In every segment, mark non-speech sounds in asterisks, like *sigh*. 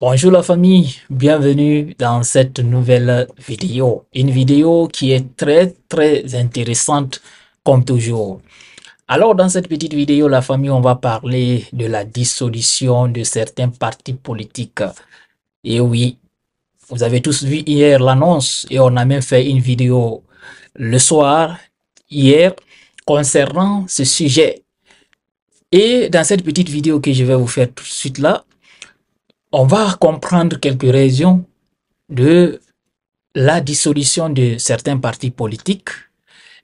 Bonjour la famille, bienvenue dans cette nouvelle vidéo. Une vidéo qui est très très intéressante comme toujours. Alors dans cette petite vidéo, la famille, on va parler de la dissolution de certains partis politiques. Et oui, vous avez tous vu hier l'annonce et on a même fait une vidéo le soir, hier, concernant ce sujet. Et dans cette petite vidéo que je vais vous faire tout de suite là, on va comprendre quelques raisons de la dissolution de certains partis politiques,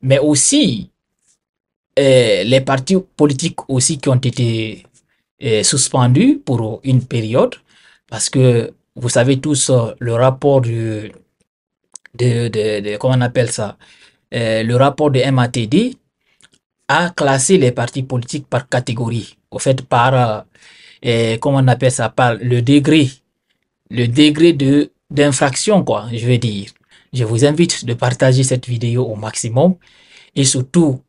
mais aussi euh, les partis politiques aussi qui ont été euh, suspendus pour une période, parce que vous savez tous euh, le rapport de, de, comment on appelle ça, le rapport de MATD a classé les partis politiques par catégorie, au fait par eh, comment on appelle ça par le degré, le degré de d'infraction quoi, je veux dire. Je vous invite de partager cette vidéo au maximum et surtout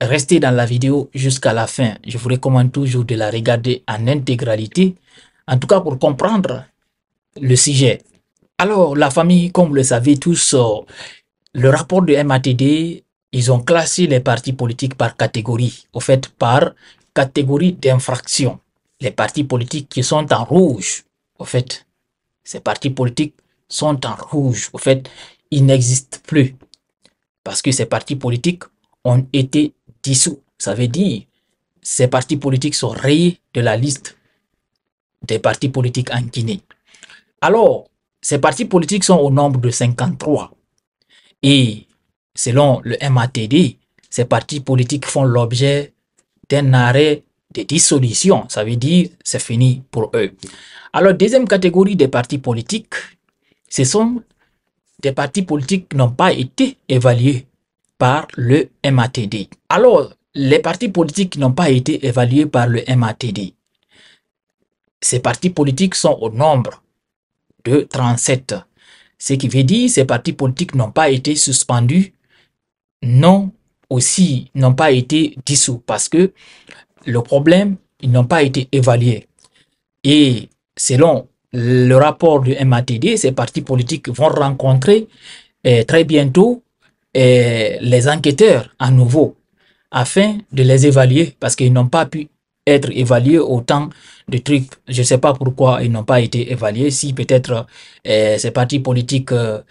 restez dans la vidéo jusqu'à la fin. Je vous recommande toujours de la regarder en intégralité, en tout cas pour comprendre le sujet. Alors la famille, comme vous le savez tous, euh, le rapport de MATD, ils ont classé les partis politiques par catégorie, au fait par catégorie d'infraction les partis politiques qui sont en rouge, au fait. Ces partis politiques sont en rouge, au fait, ils n'existent plus. Parce que ces partis politiques ont été dissous. Ça veut dire, ces partis politiques sont rayés de la liste des partis politiques en Guinée. Alors, ces partis politiques sont au nombre de 53. Et selon le MATD, ces partis politiques font l'objet d'un arrêt des dissolutions. Ça veut dire c'est fini pour eux. Alors, deuxième catégorie des partis politiques, ce sont des partis politiques n'ont pas été évalués par le MATD. Alors, les partis politiques n'ont pas été évalués par le MATD. Ces partis politiques sont au nombre de 37. Ce qui veut dire que ces partis politiques n'ont pas été suspendus, non aussi n'ont pas été dissous parce que le problème, ils n'ont pas été évalués. Et selon le rapport du MATD, ces partis politiques vont rencontrer eh, très bientôt eh, les enquêteurs à nouveau afin de les évaluer parce qu'ils n'ont pas pu être évalués autant de trucs. Je ne sais pas pourquoi ils n'ont pas été évalués. Si peut-être euh, ces partis politiques, l'air euh,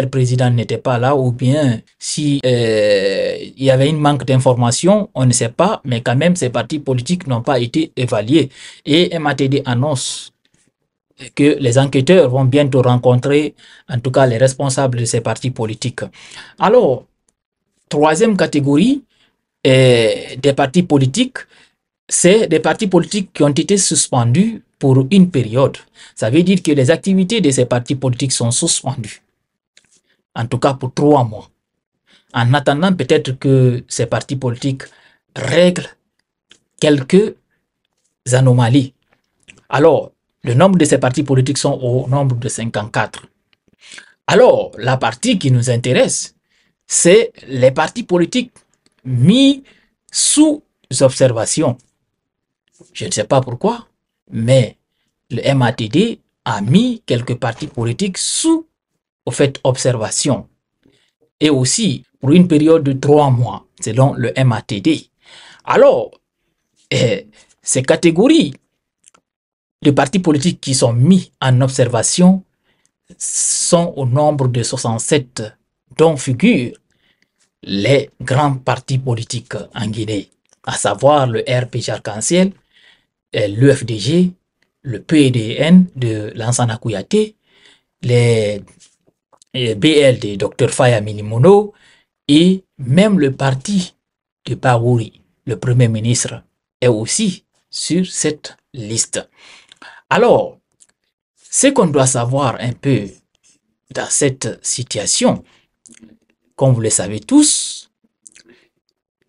leur président n'était pas là, ou bien si euh, il y avait une manque d'informations, on ne sait pas. Mais quand même, ces partis politiques n'ont pas été évalués. Et MATD annonce que les enquêteurs vont bientôt rencontrer, en tout cas les responsables de ces partis politiques. Alors, troisième catégorie des partis politiques, c'est des partis politiques qui ont été suspendus pour une période. Ça veut dire que les activités de ces partis politiques sont suspendues, en tout cas pour trois mois, en attendant peut-être que ces partis politiques règlent quelques anomalies. Alors, le nombre de ces partis politiques sont au nombre de 54. Alors, la partie qui nous intéresse, c'est les partis politiques mis sous observation. Je ne sais pas pourquoi, mais le MATD a mis quelques partis politiques sous, fait, observation. Et aussi pour une période de trois mois, selon le MATD. Alors, eh, ces catégories de partis politiques qui sont mis en observation sont au nombre de 67, dont figurent les grands partis politiques en Guinée, à savoir le RPJ Arc-en-Ciel, l'UFDG, le PDN de Lansana Kouyaté, les BL de Dr Faya Minimono et même le parti de Baouri, le Premier ministre, est aussi sur cette liste. Alors, ce qu'on doit savoir un peu dans cette situation, comme vous le savez tous,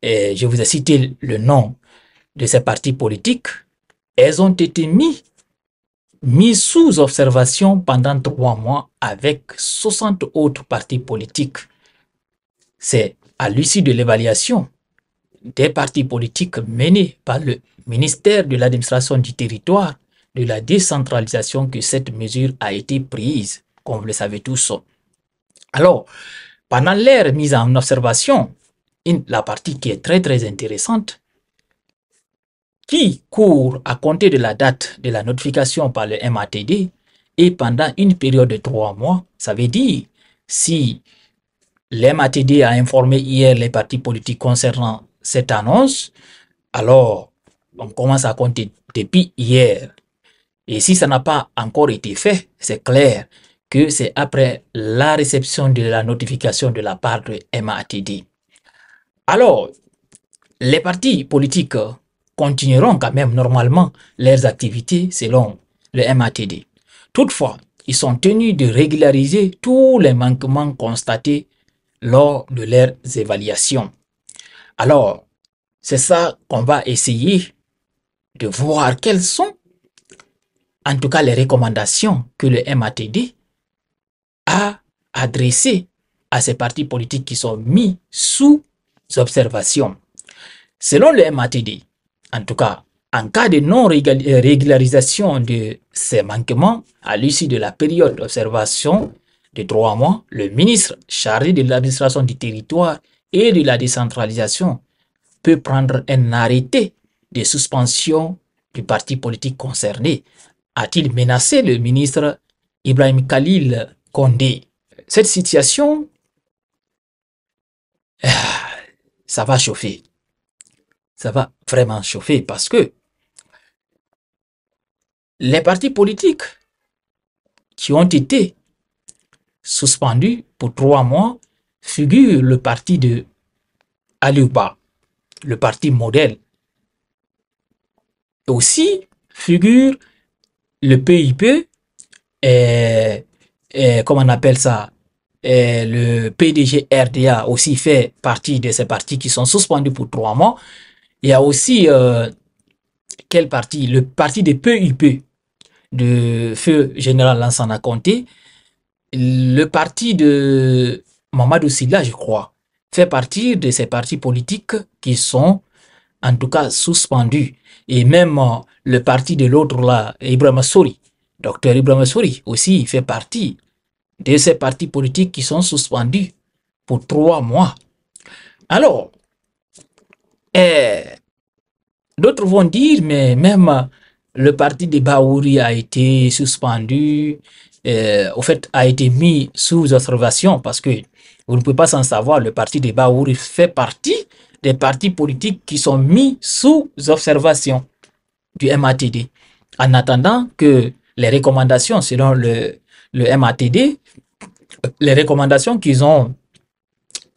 et je vous ai cité le nom de ces partis politiques, elles ont été mises mis sous observation pendant trois mois avec 60 autres partis politiques. C'est à l'issue de l'évaluation des partis politiques menés par le ministère de l'administration du territoire de la décentralisation que cette mesure a été prise, comme vous le savez tous. Alors, pendant l'ère mise en observation, la partie qui est très très intéressante, qui court à compter de la date de la notification par le MATD et pendant une période de trois mois, ça veut dire si le MATD a informé hier les partis politiques concernant cette annonce, alors on commence à compter depuis hier. Et si ça n'a pas encore été fait, c'est clair que c'est après la réception de la notification de la part de MATD. Alors, les partis politiques continueront quand même normalement leurs activités selon le MATD. Toutefois, ils sont tenus de régulariser tous les manquements constatés lors de leurs évaluations. Alors, c'est ça qu'on va essayer de voir quelles sont, en tout cas, les recommandations que le MATD a adressées à ces partis politiques qui sont mis sous observation. Selon le MATD, en tout cas, en cas de non-régularisation euh, de ces manquements, à l'issue de la période d'observation de trois mois, le ministre chargé de l'administration du territoire et de la décentralisation peut prendre un arrêté de suspension du parti politique concerné. A-t-il menacé le ministre Ibrahim Khalil Kondé Cette situation, *sighs* ça va chauffer ça va vraiment chauffer parce que les partis politiques qui ont été suspendus pour trois mois figurent le parti de Aliouba, le parti modèle. Aussi figure le PIP, et, comment on appelle ça, le PDG RDA aussi fait partie de ces partis qui sont suspendus pour trois mois. Il y a aussi, euh, quel parti Le parti des PUP de feu général Lansana Conté. Le parti de Mamadou Silla, je crois, fait partie de ces partis politiques qui sont en tout cas suspendus. Et même euh, le parti de l'autre là, Ibrahim Souri, docteur Ibrahim Souri aussi fait partie de ces partis politiques qui sont suspendus pour trois mois. Alors, eh, d'autres vont dire, mais même euh, le parti des Baouri a été suspendu, euh, au fait, a été mis sous observation parce que vous ne pouvez pas s'en savoir, le parti des Baouri fait partie des partis politiques qui sont mis sous observation du MATD. En attendant que les recommandations, selon le, le MATD, les recommandations qu'ils ont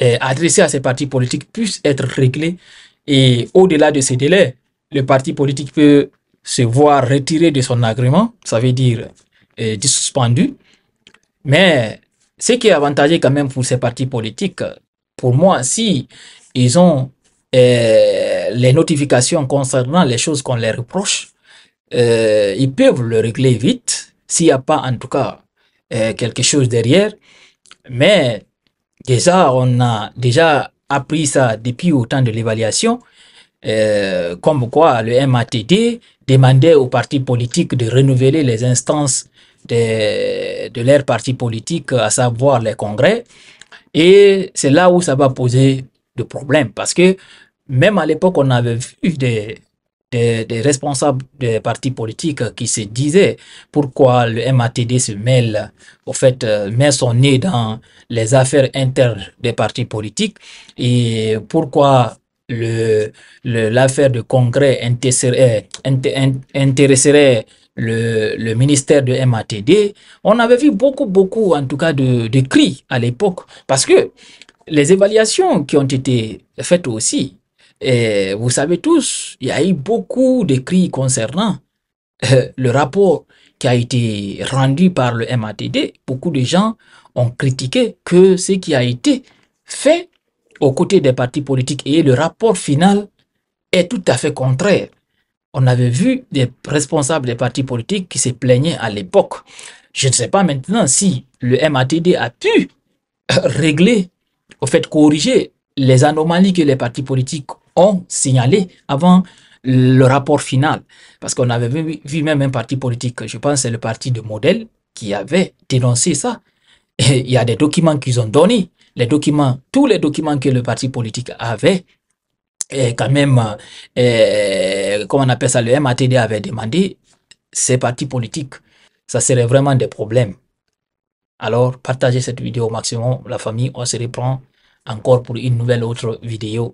euh, adressées à ces partis politiques puissent être réglées et au-delà de ces délais, le parti politique peut se voir retiré de son agrément, ça veut dire euh, suspendu. Mais ce qui est avantageux quand même pour ces partis politiques, pour moi, si ils ont euh, les notifications concernant les choses qu'on leur reproche, euh, ils peuvent le régler vite, s'il n'y a pas en tout cas euh, quelque chose derrière. Mais déjà, on a déjà appris ça depuis au temps de l'évaluation, euh, comme quoi le MATD demandait aux partis politiques de renouveler les instances de, de leur parti politique, à savoir les congrès. Et c'est là où ça va poser de problèmes, parce que même à l'époque, on avait vu des, des, responsables des partis politiques qui se disaient pourquoi le MATD se mêle, au fait, euh, met son nez dans les affaires internes des partis politiques et pourquoi l'affaire le, l'affaire de congrès intéresserait, le, le, ministère de MATD, on avait vu beaucoup, beaucoup, en tout cas, de, de cris à l'époque, parce que les évaluations qui ont été faites aussi et eh, vous savez tous, il y a eu beaucoup de cris concernant euh, le rapport qui a été rendu par le MATD. Beaucoup de gens ont critiqué que ce qui a été fait aux côtés des partis politiques et le rapport final est tout à fait contraire. On avait vu des responsables des partis politiques qui se plaignaient à l'époque. Je ne sais pas maintenant si le MATD a pu euh, régler, au fait corriger les anomalies que les partis politiques ont signalé avant le rapport final. Parce qu'on avait vu, même un parti politique, je pense c'est le parti de Modèle, qui avait dénoncé ça. il y a des documents qu'ils ont donnés, les documents, tous les documents que le parti politique avait, et quand même, comme euh, euh, comment on appelle ça, le MATD avait demandé, ces partis politiques, ça serait vraiment des problèmes. Alors, partagez cette vidéo au maximum, la famille, on se reprend encore pour une nouvelle autre vidéo.